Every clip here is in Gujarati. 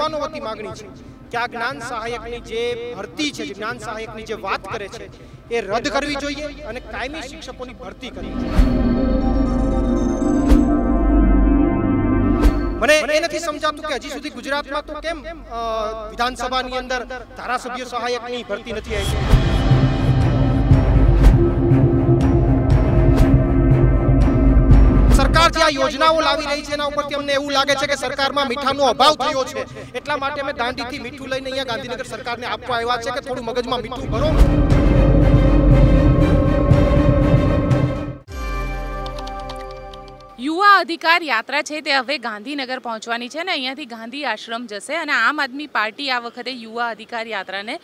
યુવાનો વતી માગણી છે કે આ જ્ઞાન સહાયકની જે ભરતી છે જ્ઞાન સહાયકની જે વાત કરે છે એ રદ કરવી જોઈએ અને કાયમી શિક્ષકોની ભરતી કરવી મને એ નથી સમજાતું કે હજી સુધી ગુજરાતમાં તો કેમ વિધાનસભાની અંદર ધારાસભ્ય સહાયકની ભરતી નથી આવી યોજનાઓ લાવી રહી છે એના ઉપરથી અમને એવું લાગે છે કે સરકારમાં મીઠાનો અભાવ થયો છે એટલા માટે અમે દાંડીથી મીઠું લઈને અહીંયા ગાંધીનગર સરકારને આપવા આવ્યા છે કે થોડું મગજમાં મીઠું ભરો આ અધિકાર યાત્રા છે તે હવે ગાંધીનગર પહોંચવાની છે ને અહીંયાથી ગાંધી આશ્રમ જશે અને આમ આદમી પાર્ટી આ વખતે યુવા અધિકાર યાત્રાને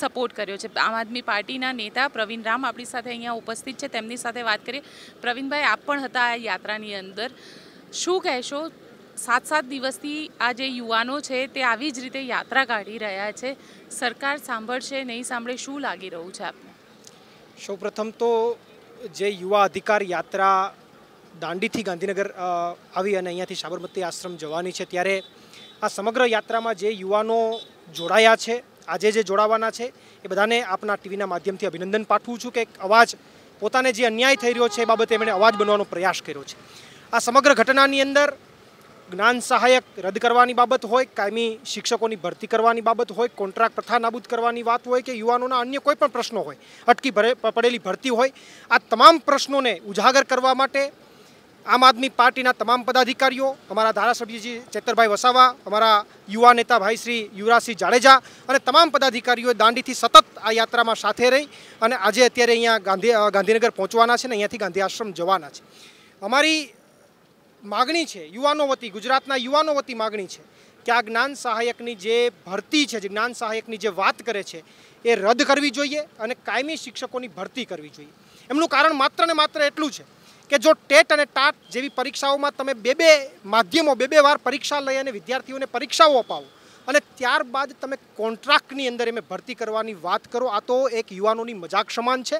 સપોર્ટ કર્યો છે આમ આદમી પાર્ટીના નેતા પ્રવીણ રામ આપણી સાથે અહીંયા ઉપસ્થિત છે તેમની સાથે વાત કરીએ પ્રવીણભાઈ આપ પણ હતા આ યાત્રાની અંદર શું કહેશો સાત સાત દિવસથી આ જે યુવાનો છે તે આવી જ રીતે યાત્રા કાઢી રહ્યા છે સરકાર સાંભળશે નહીં સાંભળે શું લાગી રહ્યું છે આપને સૌપ્રથમ તો જે યુવા અધિકાર યાત્રા દાંડીથી ગાંધીનગર આવી અને અહીંયાથી સાબરમતી આશ્રમ જવાની છે ત્યારે આ સમગ્ર યાત્રામાં જે યુવાનો જોડાયા છે આજે જે જોડાવાના છે એ બધાને આપના ટીવીના માધ્યમથી અભિનંદન પાઠવું છું કે અવાજ પોતાને જે અન્યાય થઈ રહ્યો છે એ બાબતે એમણે અવાજ બનવાનો પ્રયાસ કર્યો છે આ સમગ્ર ઘટનાની અંદર જ્ઞાન સહાયક રદ કરવાની બાબત હોય કાયમી શિક્ષકોની ભરતી કરવાની બાબત હોય કોન્ટ્રાક્ટ પ્રથા નાબૂદ કરવાની વાત હોય કે યુવાનોના અન્ય કોઈ પણ પ્રશ્નો હોય અટકી ભરે પડેલી ભરતી હોય આ તમામ પ્રશ્નોને ઉજાગર કરવા માટે આમ આદમી પાર્ટીના તમામ પદાધિકારીઓ અમારા ધારાસભ્યજી ચેતરભાઈ વસાવા અમારા યુવા નેતા ભાઈ શ્રી યુવરાજસિંહ જાડેજા અને તમામ પદાધિકારીઓએ દાંડીથી સતત આ યાત્રામાં સાથે રહી અને આજે અત્યારે અહીંયા ગાંધી ગાંધીનગર પહોંચવાના છે અને અહીંયાથી ગાંધી આશ્રમ જવાના છે અમારી માગણી છે યુવાનો વતી ગુજરાતના યુવાનો વતી માગણી છે કે આ જ્ઞાન સહાયકની જે ભરતી છે જે જ્ઞાન સહાયકની જે વાત કરે છે એ રદ કરવી જોઈએ અને કાયમી શિક્ષકોની ભરતી કરવી જોઈએ એમનું કારણ માત્ર ને માત્ર એટલું છે કે જો ટેટ અને ટાટ જેવી પરીક્ષાઓમાં તમે બે બે માધ્યમો બે બે વાર પરીક્ષા લઈ અને વિદ્યાર્થીઓને પરીક્ષાઓ અપાવો અને ત્યારબાદ તમે કોન્ટ્રાક્ટની અંદર એમ ભરતી કરવાની વાત કરો આ તો એક યુવાનોની મજાક સમાન છે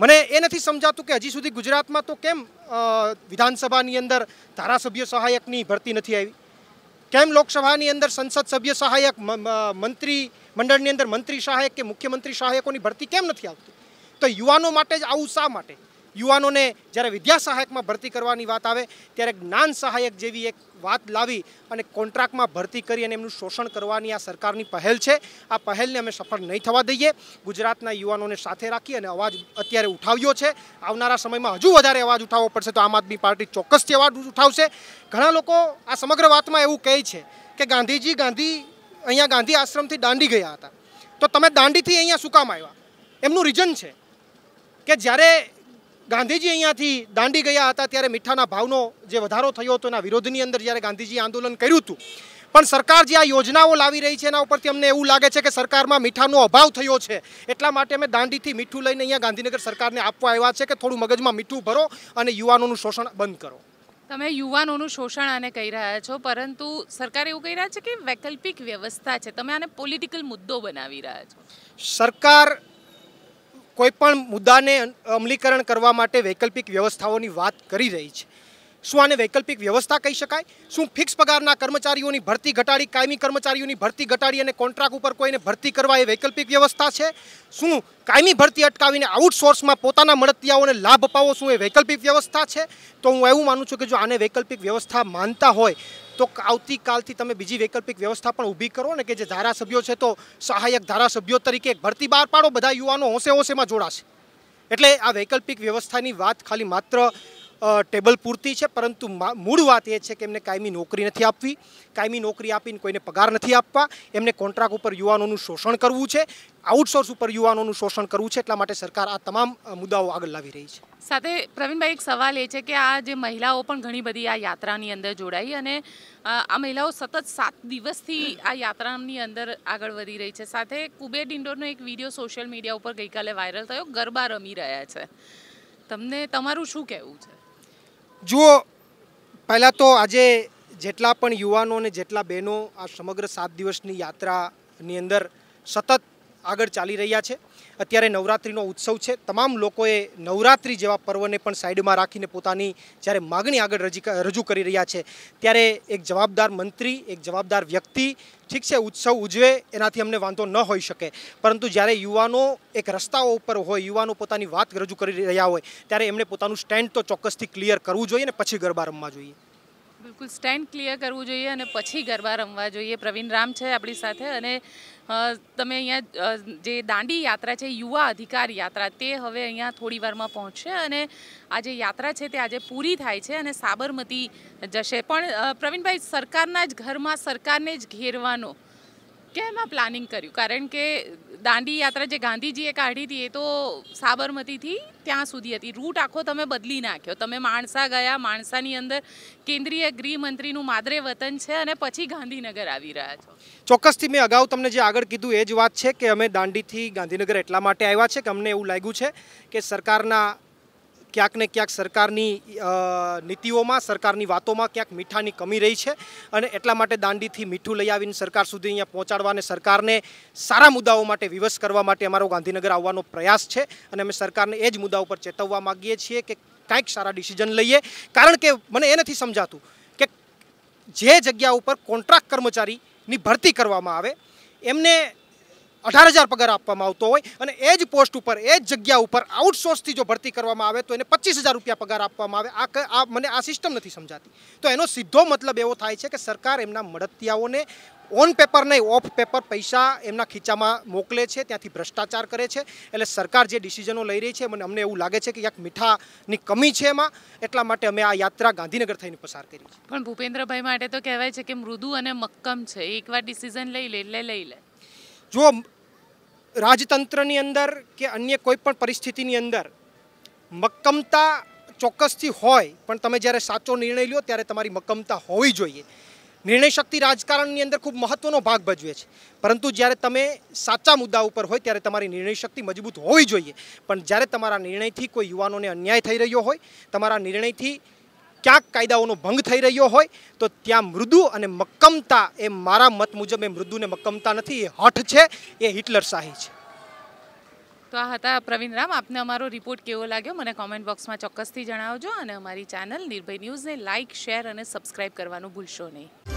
મને એ નથી સમજાતું કે હજી સુધી ગુજરાતમાં તો કેમ વિધાનસભાની અંદર ધારાસભ્ય સહાયકની ભરતી નથી આવી કેમ લોકસભાની અંદર સંસદ સભ્ય સહાયક મંત્રી મંડળની અંદર મંત્રી સહાયક કે મુખ્યમંત્રી સહાયકોની ભરતી કેમ નથી આવતી તો યુવાનો માટે જ આવું શા માટે યુવાનોને જ્યારે વિદ્યા સહાયકમાં ભરતી કરવાની વાત આવે ત્યારે જ્ઞાન સહાયક જેવી એક વાત લાવી અને કોન્ટ્રાક્ટમાં ભરતી કરી અને એમનું શોષણ કરવાની આ સરકારની પહેલ છે આ પહેલને અમે સફળ નહીં થવા દઈએ ગુજરાતના યુવાનોને સાથે રાખી અને અવાજ અત્યારે ઉઠાવ્યો છે આવનારા સમયમાં હજુ વધારે અવાજ ઉઠાવવો પડશે તો આમ આદમી પાર્ટી ચોક્કસથી અવાજ ઉઠાવશે ઘણા લોકો આ સમગ્ર વાતમાં એવું કહે છે કે ગાંધીજી ગાંધી અહીંયા ગાંધી આશ્રમથી દાંડી ગયા હતા તો તમે દાંડીથી અહીંયા શું કામ આવ્યા એમનું રીઝન છે કે જ્યારે ગાંધીજી અહીંયાથી દાંડી ગયા હતા ત્યારે મીઠાના ભાવનો જે વધારો થયો હતો એના વિરોધની અંદર જ્યારે ગાંધીજી આંદોલન કર્યું હતું પણ સરકાર જે આ યોજનાઓ લાવી રહી છે એના ઉપરથી અમને એવું લાગે છે કે સરકારમાં મીઠાનો અભાવ થયો છે એટલા માટે અમે દાંડીથી મીઠું લઈને અહીંયા ગાંધીનગર સરકારને આપવા આવ્યા છે કે થોડું મગજમાં મીઠું ભરો અને યુવાનોનું શોષણ બંધ કરો તમે યુવાનોનું શોષણ આને કહી રહ્યા છો પરંતુ સરકાર એવું કહી રહ્યા છે કે વૈકલ્પિક વ્યવસ્થા છે તમે આને પોલિટિકલ મુદ્દો બનાવી રહ્યા છો સરકાર કોઈપણ મુદ્દાને અમલીકરણ કરવા માટે વૈકલ્પિક વ્યવસ્થાઓની વાત કરી રહી છે શું આને વૈકલ્પિક વ્યવસ્થા કહી શકાય શું ફિક્સ પગારના કર્મચારીઓની ભરતી ઘટાડી કાયમી કર્મચારીઓની ભરતી ઘટાડી અને કોન્ટ્રાક્ટ ઉપર કોઈને ભરતી કરવા એ વૈકલ્પિક વ્યવસ્થા છે શું કાયમી ભરતી અટકાવીને આઉટસોર્સમાં પોતાના મળતિયાઓને લાભ અપાવો શું એ વૈકલ્પિક વ્યવસ્થા છે તો હું એવું માનું છું કે જો આને વૈકલ્પિક વ્યવસ્થા માનતા હોય તો આવતીકાલથી તમે બીજી વૈકલ્પિક વ્યવસ્થા પણ ઊભી કરો ને કે જે ધારાસભ્યો છે તો સહાયક ધારાસભ્યો તરીકે ભરતી બહાર પાડો બધા યુવાનો હોંશે હોંશેમાં જોડાશે એટલે આ વૈકલ્પિક વ્યવસ્થાની વાત ખાલી માત્ર ટેબલ પૂરતી છે પરંતુ મૂળ વાત એ છે કે એમને કાયમી નોકરી નથી આપવી કાયમી નોકરી આપીને કોઈને પગાર નથી આપવા એમને કોન્ટ્રાક્ટ ઉપર યુવાનોનું શોષણ કરવું છે આઉટસોર્સ ઉપર યુવાનોનું શોષણ કરવું છે એટલા માટે સરકાર આ તમામ મુદ્દાઓ આગળ લાવી રહી છે સાથે પ્રવીણભાઈ એક સવાલ એ છે કે આ જે મહિલાઓ પણ ઘણી બધી આ યાત્રાની અંદર જોડાઈ અને આ મહિલાઓ સતત સાત દિવસથી આ યાત્રાની અંદર આગળ વધી રહી છે સાથે કુબેર ઇન્ડોરનો એક વિડીયો સોશિયલ મીડિયા ઉપર ગઈકાલે વાયરલ થયો ગરબા રમી રહ્યા છે તમને તમારું શું કહેવું છે જુઓ પહેલાં તો આજે જેટલા પણ યુવાનો અને જેટલા બહેનો આ સમગ્ર સાત દિવસની યાત્રાની અંદર સતત આગળ ચાલી રહ્યા છે અત્યારે નવરાત્રિનો ઉત્સવ છે તમામ લોકોએ નવરાત્રિ જેવા પર્વને પણ સાઈડમાં રાખીને પોતાની જ્યારે માગણી આગળ રજૂ કરી રહ્યા છે ત્યારે એક જવાબદાર મંત્રી એક જવાબદાર વ્યક્તિ ઠીક છે ઉત્સવ ઉજવે એનાથી અમને વાંધો ન હોઈ શકે પરંતુ જ્યારે યુવાનો એક રસ્તાઓ ઉપર હોય યુવાનો પોતાની વાત રજૂ કરી રહ્યા હોય ત્યારે એમણે પોતાનું સ્ટેન્ડ તો ચોક્કસથી ક્લિયર કરવું જોઈએ અને પછી ગરબા રમવા જોઈએ બિલકુલ સ્ટેન્ડ ક્લિયર કરવું જોઈએ અને પછી ગરબા રમવા જોઈએ પ્રવીણ રામ છે આપણી સાથે અને તમે અહીંયા જે દાંડી યાત્રા છે યુવા અધિકાર યાત્રા તે હવે અહીંયા થોડી વારમાં પહોંચશે અને આ જે યાત્રા છે તે આજે પૂરી થાય છે અને સાબરમતી જશે પણ પ્રવીણભાઈ સરકારના જ ઘરમાં સરકારને જ ઘેરવાનો એમાં પ્લાનિંગ કર્યું કારણ કે દાંડી યાત્રા જે ગાંધીજીએ કાઢી હતી એ તો સાબરમતીથી ત્યાં સુધી હતી રૂટ આખો તમે બદલી નાખ્યો તમે માણસા ગયા માણસાની અંદર કેન્દ્રીય ગૃહમંત્રીનું માદરે વતન છે અને પછી ગાંધીનગર આવી રહ્યા છો ચોક્કસથી મેં અગાઉ તમને જે આગળ કીધું એ જ વાત છે કે અમે દાંડીથી ગાંધીનગર એટલા માટે આવ્યા છે કે અમને એવું લાગ્યું છે કે સરકારના ક્યાંક ને ક્યાંક સરકારની નીતિઓમાં સરકારની વાતોમાં ક્યાંક મીઠાની કમી રહી છે અને એટલા માટે દાંડીથી મીઠું લઈ આવીને સરકાર સુધી અહીંયા પહોંચાડવા અને સરકારને સારા મુદ્દાઓ માટે વિવશ કરવા માટે અમારો ગાંધીનગર આવવાનો પ્રયાસ છે અને અમે સરકારને એ જ મુદ્દા ઉપર ચેતવવા માગીએ છીએ કે કાંઈક સારા ડિસિઝન લઈએ કારણ કે મને એ નથી સમજાતું કે જે જગ્યા ઉપર કોન્ટ્રાક્ટ કર્મચારીની ભરતી કરવામાં આવે એમને અઢાર હજાર પગાર આપવામાં આવતો હોય અને એ જ પોસ્ટ ઉપર એ જ જગ્યા ઉપર આઉટસોર્સથી જો ભરતી કરવામાં આવે તો એને પચીસ હજાર રૂપિયા પગાર આપવામાં આવે આ આ મને આ સિસ્ટમ નથી સમજાતી તો એનો સીધો મતલબ એવો થાય છે કે સરકાર એમના મળતિયાઓને ઓન પેપર નહીં ઓફ પેપર પૈસા એમના ખીચામાં મોકલે છે ત્યાંથી ભ્રષ્ટાચાર કરે છે એટલે સરકાર જે ડિસિઝનો લઈ રહી છે મને અમને એવું લાગે છે કે ક્યાંક મીઠાની કમી છે એમાં એટલા માટે અમે આ યાત્રા ગાંધીનગર થઈને પસાર કરી છે પણ ભૂપેન્દ્રભાઈ માટે તો કહેવાય છે કે મૃદુ અને મક્કમ છે એકવાર ડિસિઝન લઈ લે એટલે લઈ લે જો રાજતંત્રની અંદર કે અન્ય કોઈ પણ પરિસ્થિતિની અંદર મક્કમતા ચોક્કસથી હોય પણ તમે જ્યારે સાચો નિર્ણય લો ત્યારે તમારી મક્કમતા હોવી જોઈએ નિર્ણય શક્તિ રાજકારણની અંદર ખૂબ મહત્ત્વનો ભાગ ભજવે છે પરંતુ જ્યારે તમે સાચા મુદ્દા ઉપર હોય ત્યારે તમારી નિર્ણય શક્તિ મજબૂત હોવી જોઈએ પણ જ્યારે તમારા નિર્ણયથી કોઈ યુવાનોને અન્યાય થઈ રહ્યો હોય તમારા નિર્ણયથી ક્યાંક કાયદાઓનો ભંગ થઈ રહ્યો હોય તો ત્યાં મૃદુ અને મક્કમતા એ મારા મત મુજબ એ મૃદુને મક્કમતા નથી એ હઠ છે એ હિટલર હિટલરશાહી છે તો આ હતા પ્રવીણ રામ આપને અમારો રિપોર્ટ કેવો લાગ્યો મને કોમેન્ટ બોક્સમાં ચોક્કસથી જણાવજો અને અમારી ચેનલ નિર્ભય ન્યૂઝને લાઇક શેર અને સબસ્ક્રાઇબ કરવાનું ભૂલશો નહીં